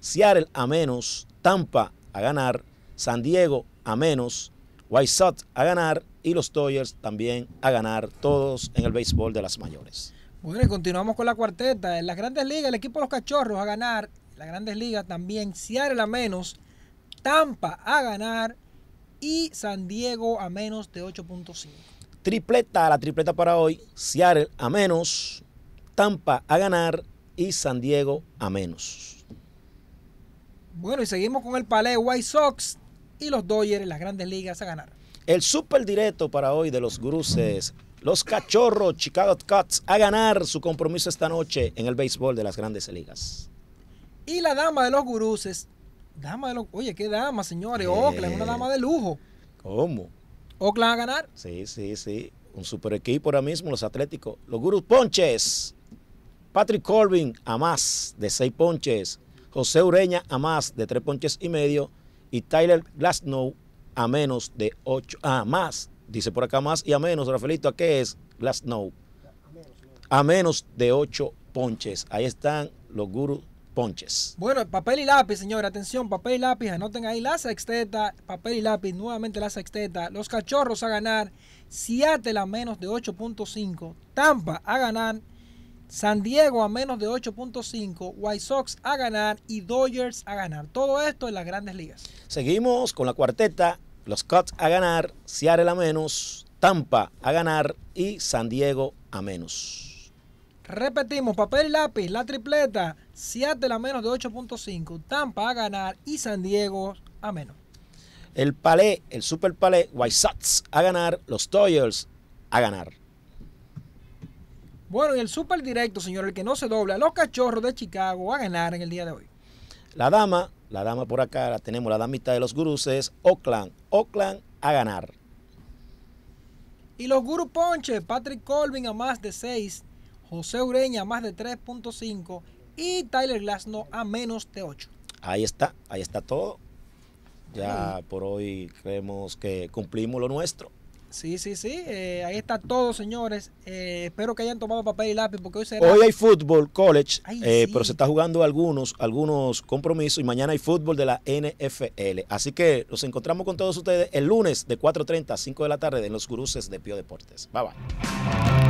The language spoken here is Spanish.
Seattle a menos, Tampa a ganar, San Diego a menos, White Sox a ganar y los Toyers también a ganar, todos en el béisbol de las mayores. Bueno, y continuamos con la cuarteta. En las grandes ligas, el equipo de los cachorros a ganar, en las grandes ligas también, Seattle a menos, Tampa a ganar y San Diego a menos de 8.5. Tripleta, la tripleta para hoy, Seattle a menos, Tampa a ganar y San Diego a menos. Bueno, y seguimos con el palé White Sox y los Dodgers en las grandes ligas a ganar. El super directo para hoy de los Gruces. Los Cachorros Chicago Cuts a ganar su compromiso esta noche en el béisbol de las grandes ligas. Y la dama de los guruses. Dama de los. Oye, qué dama, señores. Eh, Oakland, una dama de lujo. ¿Cómo? ¿Oakland a ganar? Sí, sí, sí. Un super equipo ahora mismo, los Atléticos. Los Gurus Ponches. Patrick Corbin a más de seis ponches. José Ureña a más de tres ponches y medio y Tyler Glasnow a menos de ocho, a ah, más, dice por acá más y a menos, Rafaelito, ¿a qué es Glasnow? A menos de ocho ponches. Ahí están los gurus ponches. Bueno, papel y lápiz, señora, atención, papel y lápiz, anoten ahí la sexteta, papel y lápiz, nuevamente la sexteta, los cachorros a ganar, Seattle a menos de 8.5, Tampa a ganar San Diego a menos de 8.5, White Sox a ganar y Dodgers a ganar. Todo esto en las grandes ligas. Seguimos con la cuarteta, los Cubs a ganar, Seattle a menos, Tampa a ganar y San Diego a menos. Repetimos, papel y lápiz, la tripleta, Seattle a menos de 8.5, Tampa a ganar y San Diego a menos. El palé, el super palé, White Sox a ganar, los Dodgers a ganar. Bueno, en el Super Directo, señor, el que no se dobla, los cachorros de Chicago a ganar en el día de hoy. La dama, la dama por acá, la tenemos, la damita de los gurús es Oakland. Oakland a ganar. Y los gurús ponches, Patrick Colvin a más de 6, José Ureña a más de 3.5 y Tyler Glasno a menos de 8. Ahí está, ahí está todo. Ya por hoy creemos que cumplimos lo nuestro. Sí, sí, sí. Eh, ahí está todo, señores. Eh, espero que hayan tomado papel y lápiz porque hoy será... Hoy hay fútbol college, eh, pero se está jugando algunos, algunos compromisos y mañana hay fútbol de la NFL. Así que nos encontramos con todos ustedes el lunes de 4.30 a 5 de la tarde en los cruces de Pio Deportes. Bye, bye.